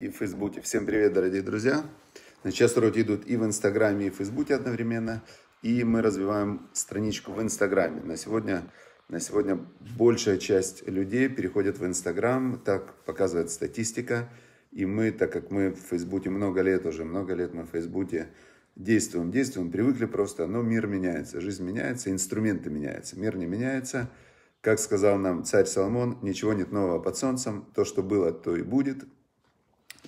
и в Фейсбуке. Всем привет, дорогие друзья! сейчас вроде идут и в Инстаграме, и в Фейсбуке одновременно. И мы развиваем страничку в Инстаграме. На сегодня, на сегодня большая часть людей переходит в Инстаграм, так показывает статистика. И мы, так как мы в Фейсбуке много лет уже, много лет мы в Фейсбуке действуем, действуем, привыкли просто, но мир меняется, жизнь меняется, инструменты меняются, мир не меняется. Как сказал нам царь Соломон, ничего нет нового под солнцем, то, что было, то и будет,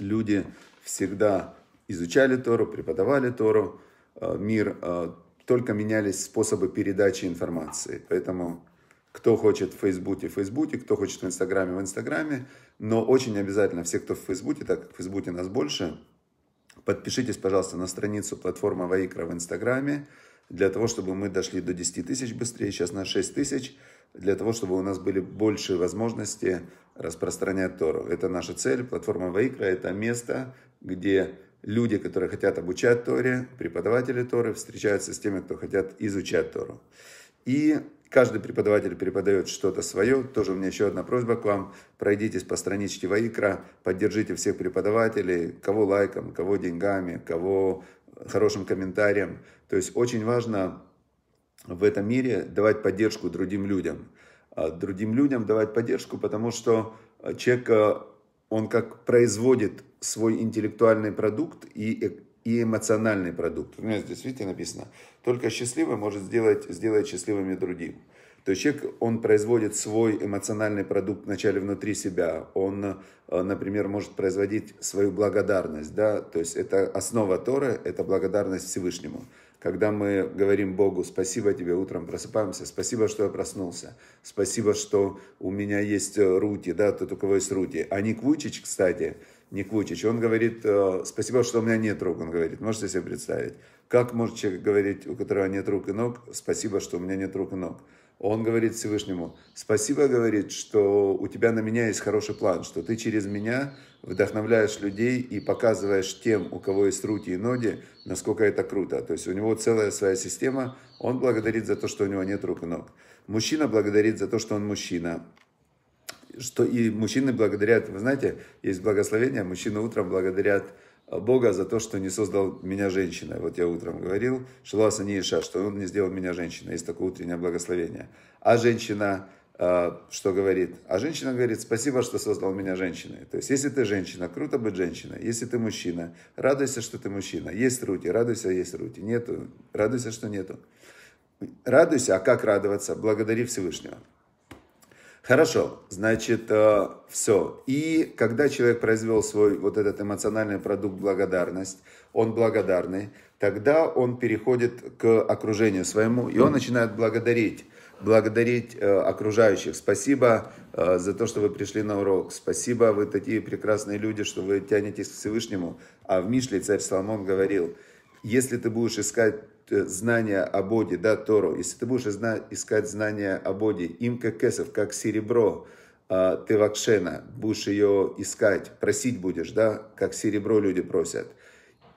люди всегда изучали Тору, преподавали Тору, э, мир, э, только менялись способы передачи информации. Поэтому кто хочет в Фейсбуке, в Фейсбуке, кто хочет в Инстаграме, в Инстаграме. Но очень обязательно все, кто в Фейсбуке, так как в Фейсбуке нас больше, подпишитесь, пожалуйста, на страницу платформа Ваикра в Инстаграме для того, чтобы мы дошли до 10 тысяч быстрее, сейчас на 6 тысяч, для того, чтобы у нас были больше возможности распространять Тору. Это наша цель, платформа Вайкра это место, где люди, которые хотят обучать Торе, преподаватели Торы, встречаются с теми, кто хотят изучать Тору. И каждый преподаватель преподает что-то свое. Тоже у меня еще одна просьба к вам. Пройдитесь по страничке Ваикра, поддержите всех преподавателей, кого лайком, кого деньгами, кого хорошим комментариям. То есть очень важно в этом мире давать поддержку другим людям. А другим людям давать поддержку, потому что э, человек, э, он как производит свой интеллектуальный продукт и, э, и эмоциональный продукт. У меня здесь, видите, написано, только счастливый может сделать, сделать счастливыми другим. То есть человек, он производит свой эмоциональный продукт вначале внутри себя. Он, э, например, может производить свою благодарность. Да? То есть это основа Торы, это благодарность Всевышнему. Когда мы говорим Богу, спасибо тебе, утром просыпаемся, спасибо, что я проснулся, спасибо, что у меня есть э, Рути, да, тот, у кого есть Рути. А Ник кстати, Ник он говорит, э, спасибо, что у меня нет рук, он говорит, можете себе представить? Как может человек говорить, у которого нет рук и ног, спасибо, что у меня нет рук и ног? он говорит Всевышнему, спасибо, говорит, что у тебя на меня есть хороший план, что ты через меня вдохновляешь людей и показываешь тем, у кого есть руки и ноги, насколько это круто. То есть у него целая своя система, он благодарит за то, что у него нет рук и ног. Мужчина благодарит за то, что он мужчина. Что и мужчины благодарят, вы знаете, есть благословение, мужчины утром благодарят Бога за то, что не создал меня женщиной. Вот я утром говорил, Шиласа Ниша, что он не сделал меня женщиной. Есть такое утреннее благословение. А женщина а, что говорит? А женщина говорит, спасибо, что создал меня женщиной. То есть, если ты женщина, круто быть женщиной. Если ты мужчина, радуйся, что ты мужчина. Есть рути, радуйся, есть рути. Нету, радуйся, что нету. Радуйся, а как радоваться? Благодари Всевышнего. Хорошо, значит, э, все. И когда человек произвел свой вот этот эмоциональный продукт благодарность, он благодарный, тогда он переходит к окружению своему, и он начинает благодарить благодарить э, окружающих. Спасибо э, за то, что вы пришли на урок. Спасибо, вы такие прекрасные люди, что вы тянетесь к Всевышнему. А в Мишле царь Соломон говорил – если ты будешь искать э, знания о Боде, да, Тору, если ты будешь искать знания о Боде, им как кесов, как серебро, а, ты вакшена, будешь ее искать, просить будешь, да, как серебро люди просят,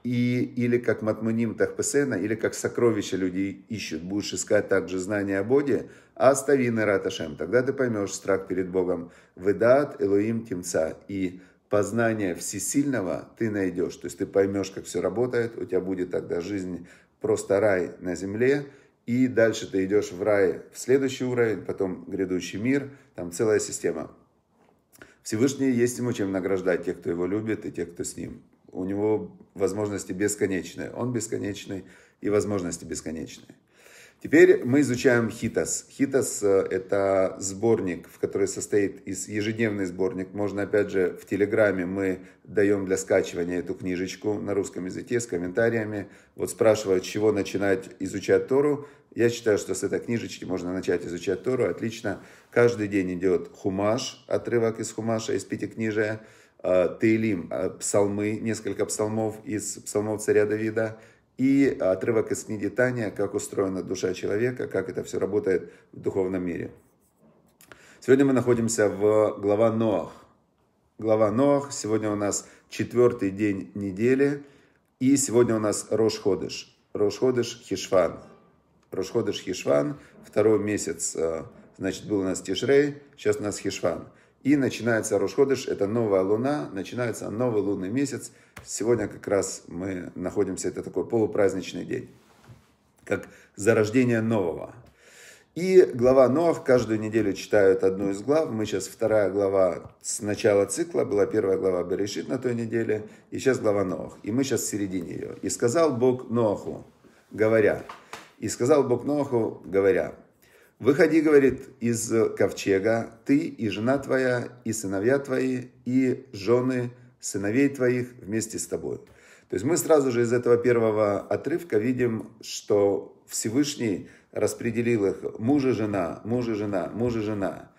и, или как матмуним тахпесена, или как сокровища люди ищут, будешь искать также знания о Боде, а остави на раташем, тогда ты поймешь страх перед Богом, выдат Элоим тимца, и познание всесильного ты найдешь. То есть ты поймешь, как все работает, у тебя будет тогда жизнь просто рай на земле, и дальше ты идешь в рай в следующий уровень, потом грядущий мир, там целая система. Всевышний есть ему чем награждать тех, кто его любит и тех, кто с ним. У него возможности бесконечные. Он бесконечный и возможности бесконечные. Теперь мы изучаем Хитос. Хитос э, это сборник, в который состоит из ежедневный сборник. Можно, опять же, в Телеграме мы даем для скачивания эту книжечку на русском языке с комментариями. Вот спрашивают, чего начинать изучать Тору. Я считаю, что с этой книжечки можно начать изучать Тору. Отлично. Каждый день идет хумаш, отрывок из хумаша, из пяти книжек э, Тейлим, э, псалмы, несколько псалмов из псалмов царя Давида – и отрывок из книги Таня «Как устроена душа человека», как это все работает в духовном мире. Сегодня мы находимся в глава Ноах. Глава Ноах. Сегодня у нас четвертый день недели. И сегодня у нас Рошходыш. Рошходыш Хишван. Рошходыш Хишван. Второй месяц, э, значит, был у нас Тишрей, сейчас у нас Хишван. И начинается Рошходыш, это новая луна, начинается новый лунный месяц. Сегодня как раз мы находимся, это такой полупраздничный день, как зарождение нового. И глава Ноах каждую неделю читают одну из глав. Мы сейчас вторая глава с начала цикла, была первая глава Берешит на той неделе, и сейчас глава Ноах. И мы сейчас в середине ее. «И сказал Бог Ноаху, говоря, и сказал Бог Ноаху, говоря, Выходи, говорит, из ковчега, ты и жена твоя, и сыновья твои, и жены сыновей твоих вместе с тобой. То есть мы сразу же из этого первого отрывка видим, что Всевышний распределил их муж и жена, муж и жена, муж и жена.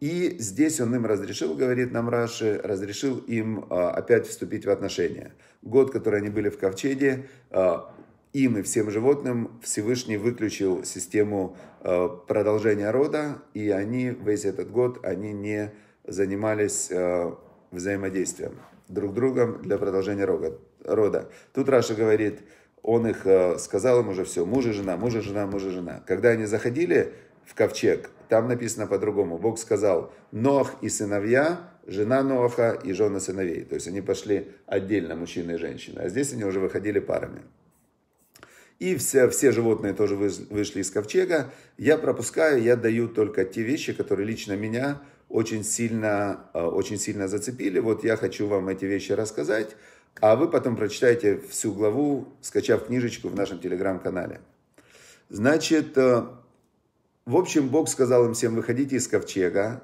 И здесь он им разрешил, говорит нам Раши, разрешил им а, опять вступить в отношения. Год, который они были в Ковчеге, а, им и всем животным Всевышний выключил систему э, продолжения рода, и они весь этот год они не занимались э, взаимодействием друг другом для продолжения рода. Тут Раша говорит, он их э, сказал им уже все, муж и жена, муж и жена, муж и жена. Когда они заходили в ковчег, там написано по-другому. Бог сказал, Нох и сыновья, жена Ноха и жена сыновей. То есть они пошли отдельно, мужчина и женщина. А здесь они уже выходили парами. И все, все животные тоже вышли из ковчега. Я пропускаю, я даю только те вещи, которые лично меня очень сильно, э, очень сильно зацепили. Вот я хочу вам эти вещи рассказать, а вы потом прочитаете всю главу, скачав книжечку в нашем телеграм-канале. Значит, э, в общем, Бог сказал им всем, выходите из ковчега.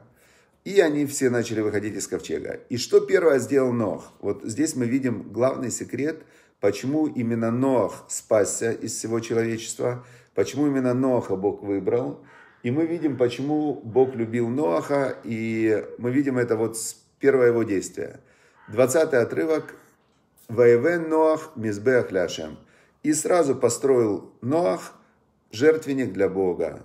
И они все начали выходить из ковчега. И что первое сделал Нох? Вот здесь мы видим главный секрет, почему именно Ноах спасся из всего человечества, почему именно Ноаха Бог выбрал. И мы видим, почему Бог любил Ноаха, и мы видим это вот с первого его действия. 20 отрывок. «Ваевен Ноах мизбеах ляшем». И сразу построил Ноах жертвенник для Бога.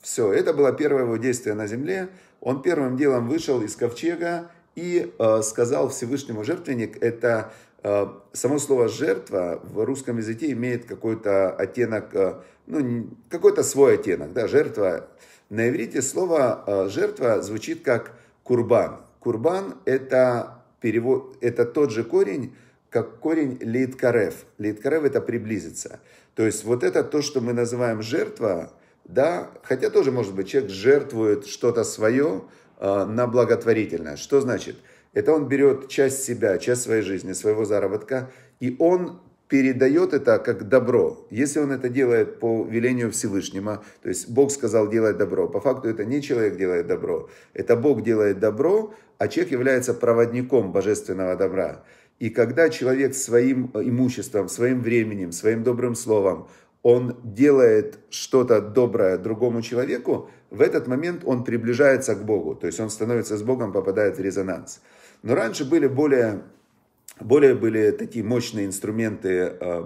Все, это было первое его действие на земле. Он первым делом вышел из ковчега и э, сказал Всевышнему жертвенник, это Э, само слово «жертва» в русском языке имеет какой-то оттенок, э, ну, какой-то свой оттенок, да, «жертва». На иврите слово э, «жертва» звучит как «курбан». «Курбан» — это, перевод, это тот же корень, как корень «литкарев». «Литкарев» — это «приблизиться». То есть вот это то, что мы называем «жертва», да, хотя тоже, может быть, человек жертвует что-то свое на благотворительное. Что значит – это он берет часть себя, часть своей жизни, своего заработка, и он передает это как добро. Если он это делает по велению Всевышнего, то есть Бог сказал делать добро, по факту это не человек делает добро, это Бог делает добро, а человек является проводником божественного добра. И когда человек своим имуществом, своим временем, своим добрым словом, он делает что-то доброе другому человеку, в этот момент он приближается к Богу, то есть он становится с Богом, попадает в резонанс. Но раньше были более, более были такие мощные инструменты э,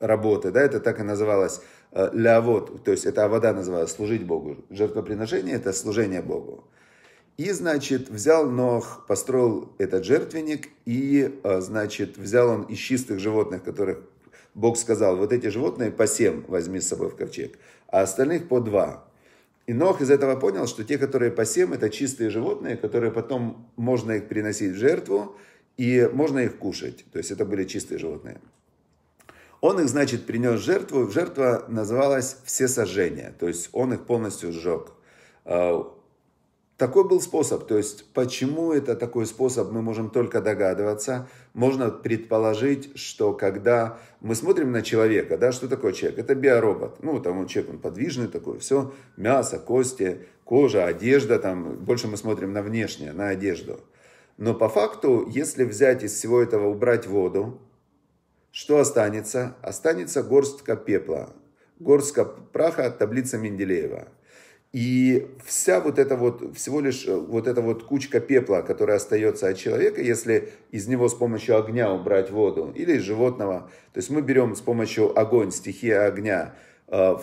работы, да, это так и называлось э, лявод, то есть это вода называлась служить Богу. Жертвоприношение это служение Богу. И, значит, взял Нох, построил этот жертвенник, и, э, значит, взял он из чистых животных, которых Бог сказал, вот эти животные по семь возьми с собой в ковчег, а остальных по два. И Нох из этого понял, что те, которые по посем, это чистые животные, которые потом можно их приносить в жертву и можно их кушать. То есть это были чистые животные. Он их, значит, принес в жертву. Жертва называлась «все сожжения». То есть он их полностью сжег. А, такой был способ. То есть почему это такой способ, мы можем только догадываться – можно предположить, что когда мы смотрим на человека, да, что такое человек? Это биоробот. Ну, там он человек, он подвижный такой, все, мясо, кости, кожа, одежда, там, больше мы смотрим на внешнее, на одежду. Но по факту, если взять из всего этого, убрать воду, что останется? Останется горстка пепла, горстка праха от таблицы Менделеева – и вся вот эта вот, всего лишь э, вот эта вот кучка пепла, которая остается от человека, если из него с помощью огня убрать воду или из животного, то есть мы берем с помощью огонь, стихия огня, э,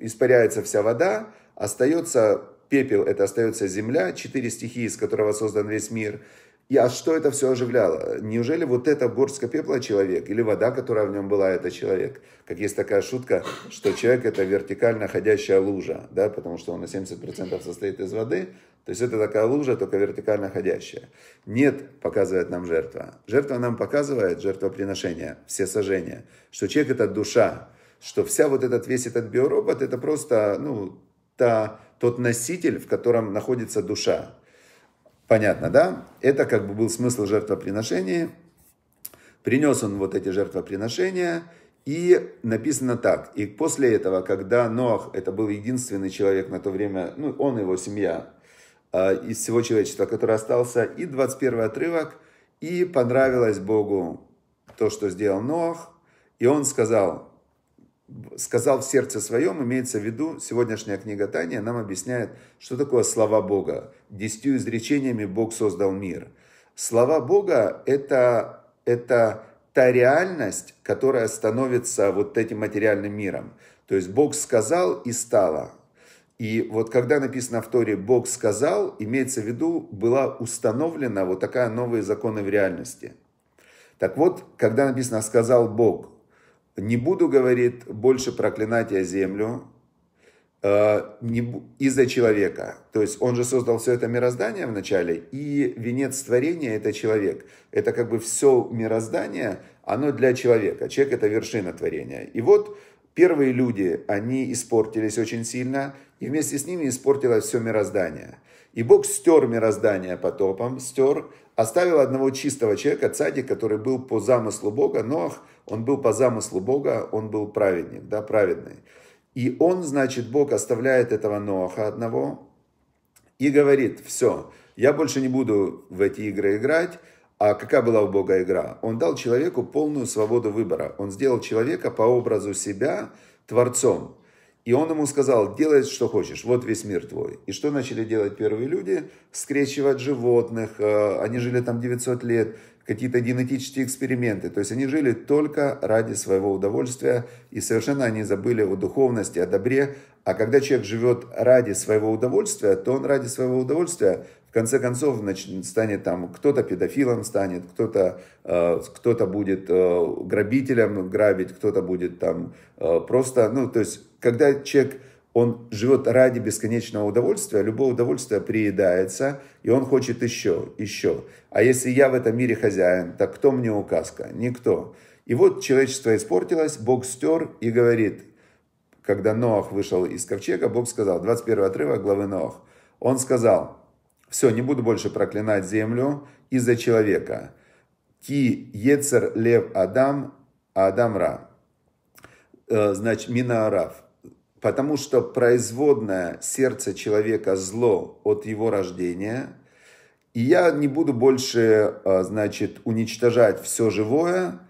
испаряется вся вода, остается пепел, это остается земля, четыре стихии, из которого создан весь мир – и а что это все оживляло? Неужели вот это горстка пепла человек или вода, которая в нем была, это человек? Как есть такая шутка, что человек это вертикально ходящая лужа, да, потому что он на 70% состоит из воды, то есть это такая лужа, только вертикально ходящая. Нет, показывает нам жертва. Жертва нам показывает, жертвоприношение, все сожжения, что человек это душа, что вся вот этот весь этот биоробот это просто, ну, та, тот носитель, в котором находится душа, Понятно, да? Это как бы был смысл жертвоприношения. Принес он вот эти жертвоприношения, и написано так. И после этого, когда Ноах, это был единственный человек на то время, ну, он и его семья, а, из всего человечества, который остался, и 21 отрывок, и понравилось Богу то, что сделал Ноах, и он сказал, сказал в сердце своем, имеется в виду, сегодняшняя книга Тания нам объясняет, что такое слова Бога. Десятью изречениями Бог создал мир. Слова Бога это, – это та реальность, которая становится вот этим материальным миром. То есть Бог сказал и стало. И вот когда написано в Торе «Бог сказал», имеется в виду, была установлена вот такая новые законы в реальности. Так вот, когда написано «сказал Бог», «не буду, говорит, больше проклинать я землю, Э, из-за человека. То есть он же создал все это мироздание вначале, и венец творения – это человек. Это как бы все мироздание, оно для человека. Человек – это вершина творения. И вот первые люди, они испортились очень сильно, и вместе с ними испортилось все мироздание. И Бог стер мироздание потопом, стер, оставил одного чистого человека, цади, который был по замыслу Бога, но он был по замыслу Бога, он был праведник, да, праведный. И он, значит, Бог оставляет этого Ноаха одного и говорит, все, я больше не буду в эти игры играть. А какая была у Бога игра? Он дал человеку полную свободу выбора. Он сделал человека по образу себя творцом. И он ему сказал, делай, что хочешь, вот весь мир твой. И что начали делать первые люди? Скрещивать животных, э, они жили там 900 лет, какие-то генетические эксперименты. То есть они жили только ради своего удовольствия и совершенно они забыли о духовности, о добре. А когда человек живет ради своего удовольствия, то он ради своего удовольствия в конце концов станет там кто-то педофилом станет, кто-то э, кто будет э, грабителем грабить, кто-то будет там э, просто, ну то есть когда человек он живет ради бесконечного удовольствия, любое удовольствие приедается, и он хочет еще, еще. А если я в этом мире хозяин, так кто мне указка? Никто. И вот человечество испортилось, Бог стер и говорит, когда Ноах вышел из ковчега, Бог сказал, 21 отрывок главы Ноах, он сказал, все, не буду больше проклинать землю из-за человека. Ки ецер лев Адам, а Адам ра. Э, значит, мина Потому что производное сердце человека зло от его рождения. И я не буду больше, а, значит, уничтожать все живое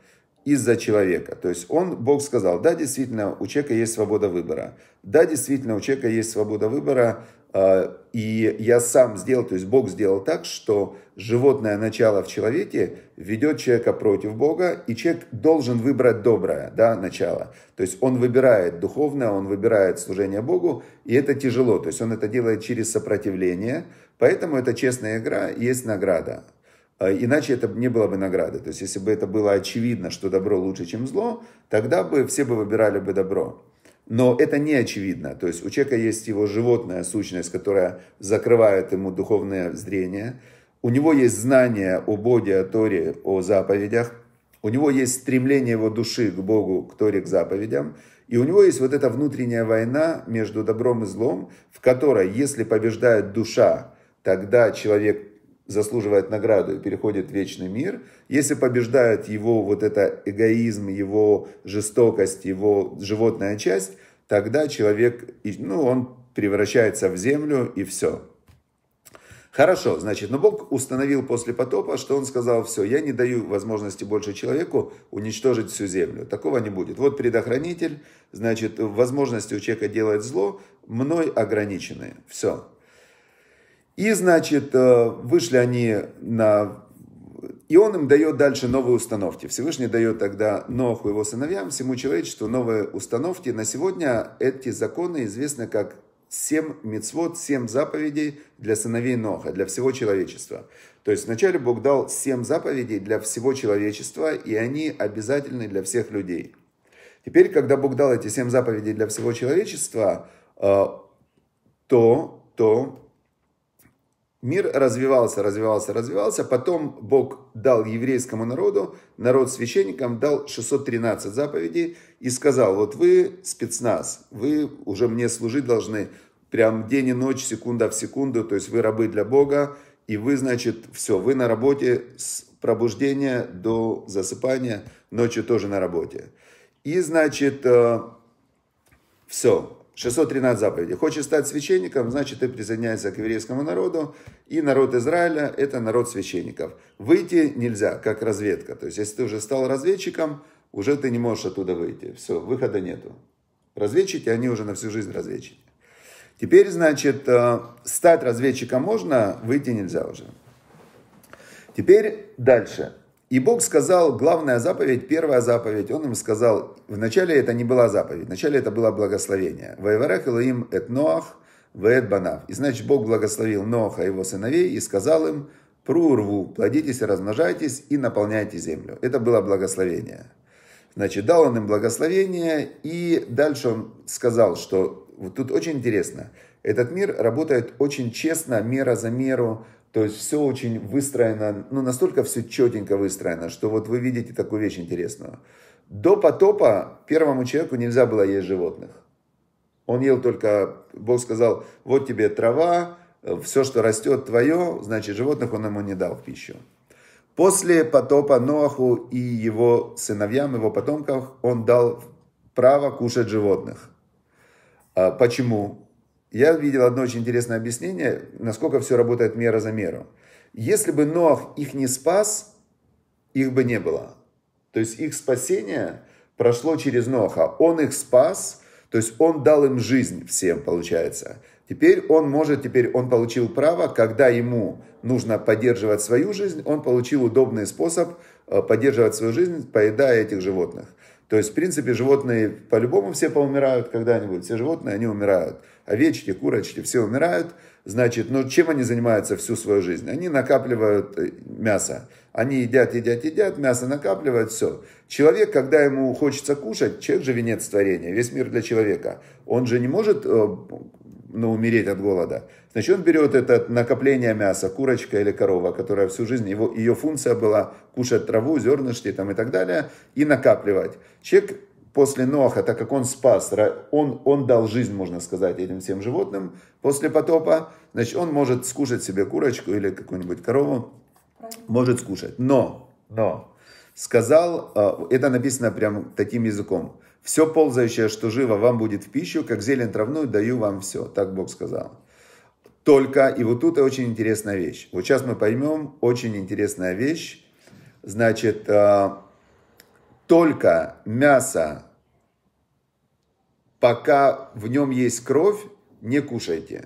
из-за человека. То есть он, Бог сказал, да, действительно, у человека есть свобода выбора. Да, действительно, у человека есть свобода выбора а, и я сам сделал, то есть Бог сделал так, что животное начало в человеке ведет человека против Бога, и человек должен выбрать доброе да, начало. То есть он выбирает духовное, он выбирает служение Богу, и это тяжело. То есть он это делает через сопротивление, поэтому это честная игра, есть награда. А, иначе это не было бы награды. То есть если бы это было очевидно, что добро лучше, чем зло, тогда бы все бы выбирали бы добро. Но это не очевидно. То есть у человека есть его животная сущность, которая закрывает ему духовное зрение. У него есть знание о Боге, о Торе, о заповедях. У него есть стремление его души к Богу, к Торе, к заповедям. И у него есть вот эта внутренняя война между добром и злом, в которой, если побеждает душа, тогда человек заслуживает награду и переходит в вечный мир, если побеждает его вот это эгоизм, его жестокость, его животная часть, тогда человек, ну, он превращается в землю и все. Хорошо, значит, но Бог установил после потопа, что он сказал, все, я не даю возможности больше человеку уничтожить всю землю. Такого не будет. Вот предохранитель, значит, возможности у человека делать зло мной ограничены. Все. И, значит, э, вышли они на... И он им дает дальше новые установки. Всевышний дает тогда Ноху его сыновьям, всему человечеству новые установки. На сегодня эти законы известны как семь мецвод, семь заповедей для сыновей Ноха, для всего человечества. То есть вначале Бог дал семь заповедей для всего человечества, и они обязательны для всех людей. Теперь, когда Бог дал эти семь заповедей для всего человечества, э, то, то Мир развивался, развивался, развивался. Потом Бог дал еврейскому народу, народ священникам дал 613 заповедей и сказал, вот вы спецназ, вы уже мне служить должны прям день и ночь, секунда в секунду, то есть вы рабы для Бога, и вы, значит, все, вы на работе с пробуждения до засыпания, ночью тоже на работе. И, значит, э, все, 613 заповедей. Хочешь стать священником, значит, ты присоединяешься к еврейскому народу, и народ Израиля – это народ священников. Выйти нельзя, как разведка. То есть, если ты уже стал разведчиком, уже ты не можешь оттуда выйти. Все, выхода нету. Разведчики, они уже на всю жизнь разведчики. Теперь, значит, э, стать разведчиком можно, выйти нельзя уже. Теперь дальше. И Бог сказал, главная заповедь, первая заповедь, Он им сказал, вначале это не была заповедь, вначале это было благословение. «Ваеварех Элоим эт Ноах, вэт банав». И значит, Бог благословил Ноаха и его сыновей и сказал им, «Прурву, плодитесь и размножайтесь и наполняйте землю». Это было благословение. Значит, дал он им благословение, и дальше он сказал, что вот тут очень интересно, этот мир работает очень честно, мера за меру, то есть все очень выстроено, ну настолько все четенько выстроено, что вот вы видите такую вещь интересную. До потопа первому человеку нельзя было есть животных. Он ел только, Бог сказал, вот тебе трава, все, что растет твое, значит, животных он ему не дал в пищу. После потопа Ноаху и его сыновьям, его потомкам, он дал право кушать животных. А почему? я видел одно очень интересное объяснение, насколько все работает мера за меру. Если бы Ноах их не спас, их бы не было. То есть их спасение прошло через Ноаха. Он их спас, то есть он дал им жизнь всем, получается. Теперь он может, теперь он получил право, когда ему нужно поддерживать свою жизнь, он получил удобный способ э, поддерживать свою жизнь, поедая этих животных. То есть, в принципе, животные по-любому все поумирают когда-нибудь, все животные, они умирают овечки, курочки, все умирают. Значит, ну чем они занимаются всю свою жизнь? Они накапливают э, мясо. Они едят, едят, едят, мясо накапливают, все. Человек, когда ему хочется кушать, человек же венец творения, весь мир для человека. Он же не может э, ну, умереть от голода. Значит, он берет это накопление мяса, курочка или корова, которая всю жизнь, его, ее функция была кушать траву, зернышки там и так далее, и накапливать. Человек после Ноха, так как он спас, он, он дал жизнь, можно сказать, этим всем животным после потопа, значит, он может скушать себе курочку или какую-нибудь корову, Правильно. может скушать. Но, но, сказал, а, это написано прям таким языком, все ползающее, что живо, вам будет в пищу, как зелень травную, даю вам все. Так Бог сказал. Только, и вот тут очень интересная вещь. Вот сейчас мы поймем очень интересная вещь. Значит, а, только мясо, пока в нем есть кровь, не кушайте.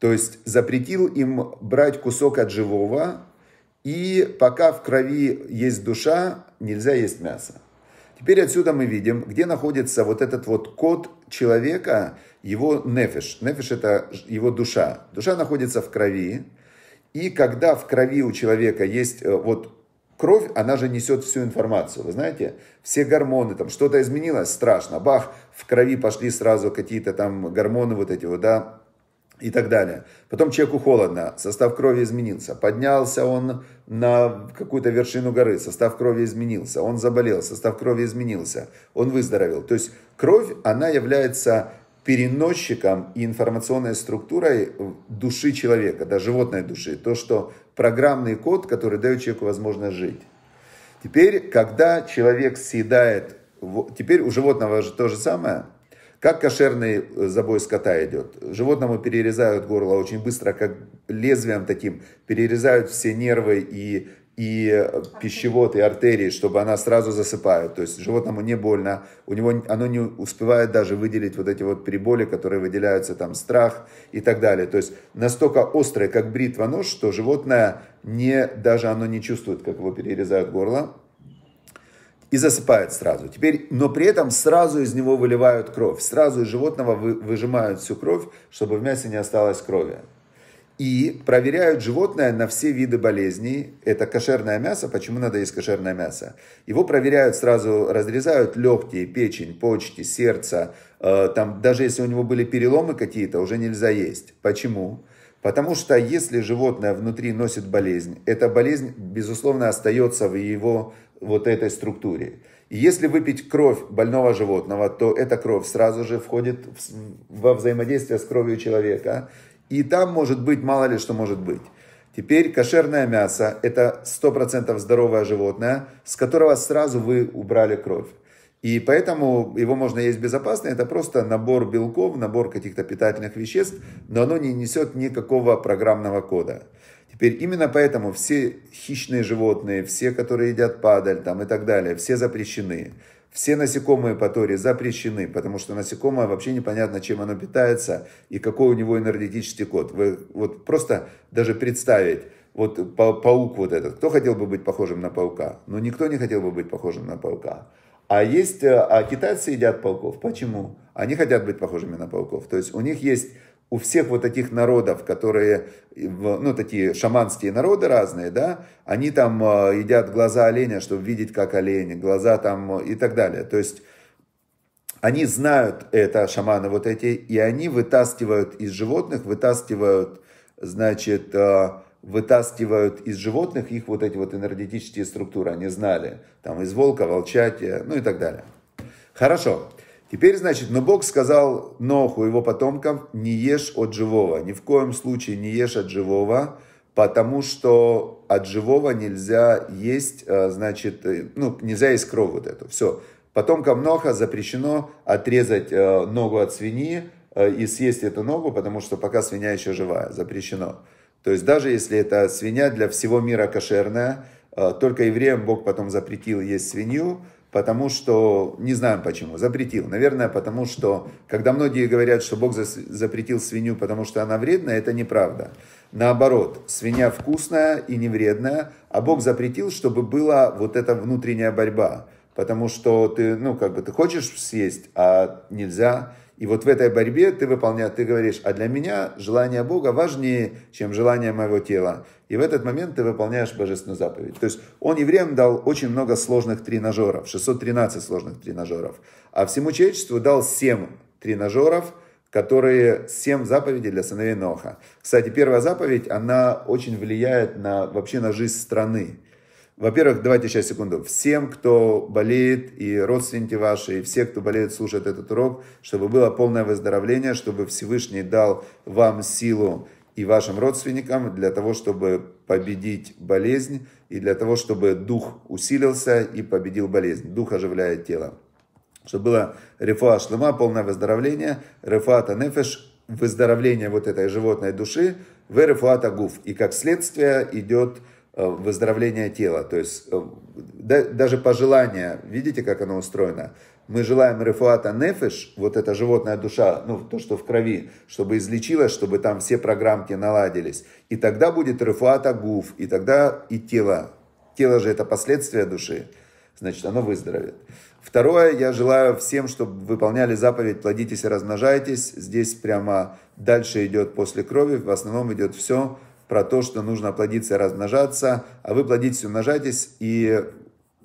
То есть запретил им брать кусок от живого, и пока в крови есть душа, нельзя есть мясо. Теперь отсюда мы видим, где находится вот этот вот код человека, его нефиш. Нефиш – это его душа. Душа находится в крови, и когда в крови у человека есть э, вот кровь, она же несет всю информацию. Вы знаете, все гормоны, там что-то изменилось, страшно, бах, в крови пошли сразу какие-то там гормоны вот эти вот, да, и так далее. Потом человеку холодно, состав крови изменился, поднялся он на какую-то вершину горы, состав крови изменился, он заболел, состав крови изменился, он выздоровел. То есть кровь, она является переносчиком и информационной структурой души человека, да, животной души. То, что программный код, который дает человеку возможность жить. Теперь, когда человек съедает, теперь у животного же то же самое, как кошерный э, забой скота идет. Животному перерезают горло очень быстро, как лезвием таким, перерезают все нервы и и э, пищевод, и артерии, чтобы она сразу засыпает. То есть животному не больно, у него оно не успевает даже выделить вот эти вот переболи, которые выделяются там страх и так далее. То есть настолько острый, как бритва нож, что животное не, даже оно не чувствует, как его перерезают горло, и засыпает сразу. Теперь, но при этом сразу из него выливают кровь, сразу из животного вы, выжимают всю кровь, чтобы в мясе не осталось крови и проверяют животное на все виды болезней. Это кошерное мясо. Почему надо есть кошерное мясо? Его проверяют сразу, разрезают легкие, печень, почки, сердце. Э, там, даже если у него были переломы какие-то, уже нельзя есть. Почему? Потому что если животное внутри носит болезнь, эта болезнь, безусловно, остается в его вот этой структуре. И если выпить кровь больного животного, то эта кровь сразу же входит во взаимодействие с кровью человека и там может быть, мало ли что может быть. Теперь кошерное мясо – это 100% здоровое животное, с которого сразу вы убрали кровь. И поэтому его можно есть безопасно, это просто набор белков, набор каких-то питательных веществ, но оно не несет никакого программного кода. Теперь именно поэтому все хищные животные, все, которые едят падаль там, и так далее, все запрещены. Все насекомые по Торе запрещены, потому что насекомое вообще непонятно, чем оно питается и какой у него энергетический код. Вы вот просто даже представить, вот па паук вот этот, кто хотел бы быть похожим на паука? Ну, никто не хотел бы быть похожим на паука. А есть, а, а китайцы едят пауков. Почему? Они хотят быть похожими на пауков. То есть у них есть у всех вот этих народов, которые, ну, такие шаманские народы разные, да, они там э, едят глаза оленя, чтобы видеть, как олени, глаза там э, и так далее. То есть они знают это, шаманы вот эти, и они вытаскивают из животных, вытаскивают, значит, э, вытаскивают из животных их вот эти вот энергетические структуры, они знали, там из волка, волчатия, ну и так далее. Хорошо. Теперь, значит, но Бог сказал Ноху, его потомкам, не ешь от живого. Ни в коем случае не ешь от живого, потому что от живого нельзя есть, э, значит, э, ну, нельзя есть кровь вот эту. Все. Потомкам Ноха запрещено отрезать э, ногу от свиньи и съесть эту ногу, потому что пока свинья еще живая, запрещено. То есть даже если это свинья для всего мира кошерная, только евреям Бог потом запретил есть свинью, потому что, не знаем почему, запретил. Наверное, потому что, когда многие говорят, что Бог запретил свинью, потому что она вредная, это неправда. Наоборот, свинья вкусная и не вредная, а Бог запретил, чтобы была вот эта внутренняя борьба. Потому что ты, ну, как бы ты хочешь съесть, а нельзя. И вот в этой борьбе ты выполняешь, ты говоришь, а для меня желание Бога важнее, чем желание моего тела. И в этот момент ты выполняешь божественную заповедь. То есть он евреям дал очень много сложных тренажеров, 613 сложных тренажеров. А всему человечеству дал 7 тренажеров, которые 7 заповедей для сыновей Ноха. Кстати, первая заповедь, она очень влияет на, вообще на жизнь страны. Во-первых, давайте сейчас секунду. Всем, кто болеет, и родственники ваши, и все, кто болеет, слушают этот урок, чтобы было полное выздоровление, чтобы Всевышний дал вам силу и вашим родственникам для того, чтобы победить болезнь, и для того, чтобы дух усилился и победил болезнь. Дух оживляет тело. Чтобы было рефуа шлема, полное выздоровление, рефуата нефеш, выздоровление вот этой животной души, в рефуата гуф. И как следствие идет Э, выздоровления тела. То есть э, даже пожелание, видите, как оно устроено? Мы желаем рефуата нефиш, вот эта животная душа, ну, то, что в крови, чтобы излечилась, чтобы там все программки наладились. И тогда будет рефуата гуф, и тогда и тело. Тело же это последствия души, значит, оно выздоровеет. Второе, я желаю всем, чтобы выполняли заповедь «плодитесь и размножайтесь». Здесь прямо дальше идет после крови, в основном идет все – про то, что нужно плодиться и размножаться, а вы плодитесь, умножайтесь и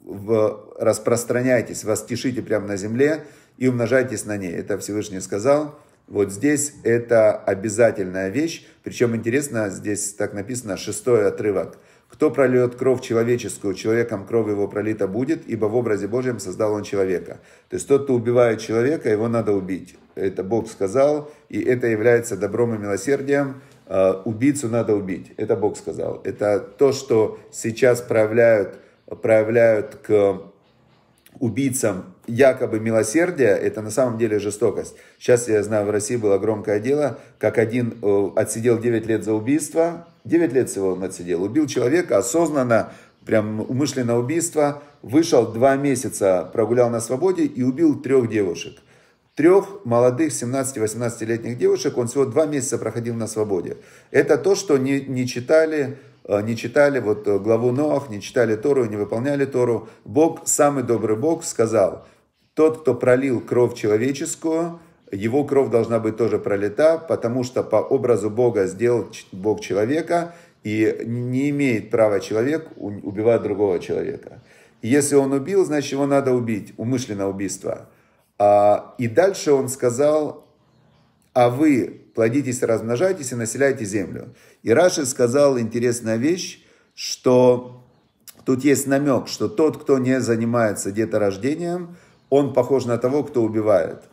в, распространяйтесь, востишите прямо на земле и умножайтесь на ней. Это Всевышний сказал. Вот здесь это обязательная вещь. Причем интересно, здесь так написано, шестой отрывок. «Кто прольет кровь человеческую, человеком кровь его пролита будет, ибо в образе Божьем создал он человека». То есть тот, кто убивает человека, его надо убить. Это Бог сказал, и это является добром и милосердием, а, убийцу надо убить. Это Бог сказал. Это то, что сейчас проявляют, проявляют к убийцам якобы милосердие, это на самом деле жестокость. Сейчас, я знаю, в России было громкое дело, как один э, отсидел 9 лет за убийство, 9 лет всего он отсидел, убил человека осознанно, прям умышленное убийство, вышел 2 месяца, прогулял на свободе и убил трех девушек трех молодых 17-18-летних девушек, он всего два месяца проходил на свободе. Это то, что не, не читали э, не читали вот э, главу Ноах, не читали Тору, не выполняли Тору. Бог, самый добрый Бог, сказал, тот, кто пролил кровь человеческую, его кровь должна быть тоже пролита, потому что по образу Бога сделал Бог человека, и не имеет права человек убивать другого человека. если он убил, значит его надо убить, умышленное убийство. А, и дальше он сказал, а вы плодитесь, размножайтесь и населяйте землю. И Раши сказал интересная вещь, что тут есть намек, что тот, кто не занимается деторождением, он похож на того, кто убивает.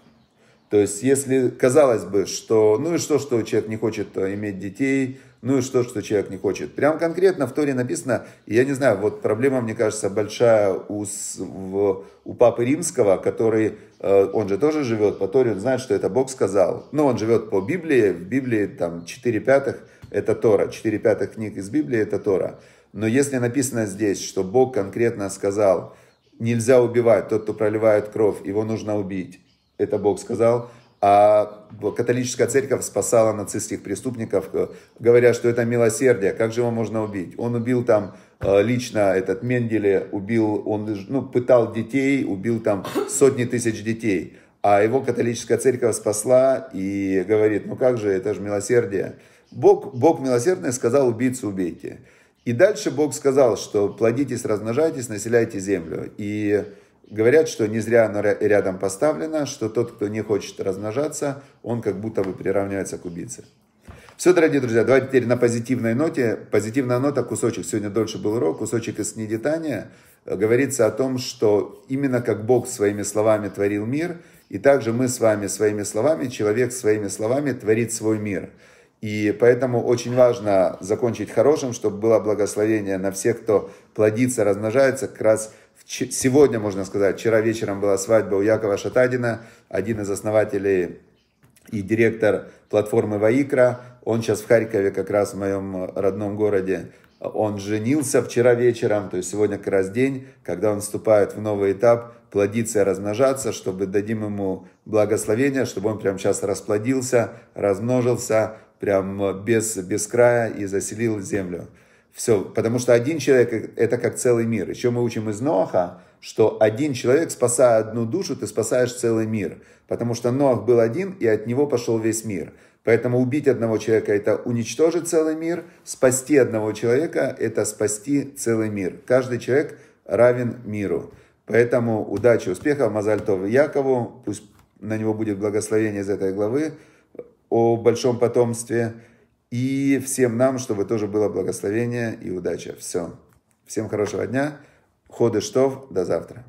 То есть, если казалось бы, что ну и что, что человек не хочет э, иметь детей, ну и что, что человек не хочет. Прям конкретно в Торе написано, я не знаю, вот проблема, мне кажется, большая у, в, у Папы Римского, который, э, он же тоже живет по Торе, он знает, что это Бог сказал. Но ну, он живет по Библии, в Библии там 4 пятых это Тора, 4 пятых книг из Библии это Тора. Но если написано здесь, что Бог конкретно сказал, нельзя убивать, тот, кто проливает кровь, его нужно убить, это Бог сказал, а католическая церковь спасала нацистских преступников, э, говоря, что это милосердие, как же его можно убить? Он убил там э, лично этот Менделе, убил, он ну, пытал детей, убил там сотни тысяч детей, а его католическая церковь спасла и говорит, ну как же, это же милосердие. Бог, Бог милосердный сказал, убийцу убейте. И дальше Бог сказал, что плодитесь, размножайтесь, населяйте землю. И Говорят, что не зря оно рядом поставлено, что тот, кто не хочет размножаться, он как будто бы приравняется к убийце. Все, дорогие друзья, давайте теперь на позитивной ноте. Позитивная нота, кусочек, сегодня дольше был урок, кусочек из Снедитания, э, говорится о том, что именно как Бог своими словами творил мир, и также мы с вами своими словами, человек своими словами творит свой мир. И поэтому очень важно закончить хорошим, чтобы было благословение на всех, кто плодится, размножается, как раз – Сегодня, можно сказать, вчера вечером была свадьба у Якова Шатадина, один из основателей и директор платформы «Ваикра». Он сейчас в Харькове, как раз в моем родном городе. Он женился вчера вечером, то есть сегодня как раз день, когда он вступает в новый этап плодиться и размножаться, чтобы дадим ему благословение, чтобы он прямо сейчас расплодился, размножился, прям без, без края и заселил землю все, потому что один человек – это как целый мир. Еще мы учим из Ноаха, что один человек, спасая одну душу, ты спасаешь целый мир. Потому что Ноах был один, и от него пошел весь мир. Поэтому убить одного человека – это уничтожить целый мир, спасти одного человека – это спасти целый мир. Каждый человек равен миру. Поэтому удачи, успехов Мазальтову Якову, пусть на него будет благословение из этой главы о большом потомстве – и всем нам, чтобы тоже было благословение и удача. Все. Всем хорошего дня. Ходы штов. До завтра.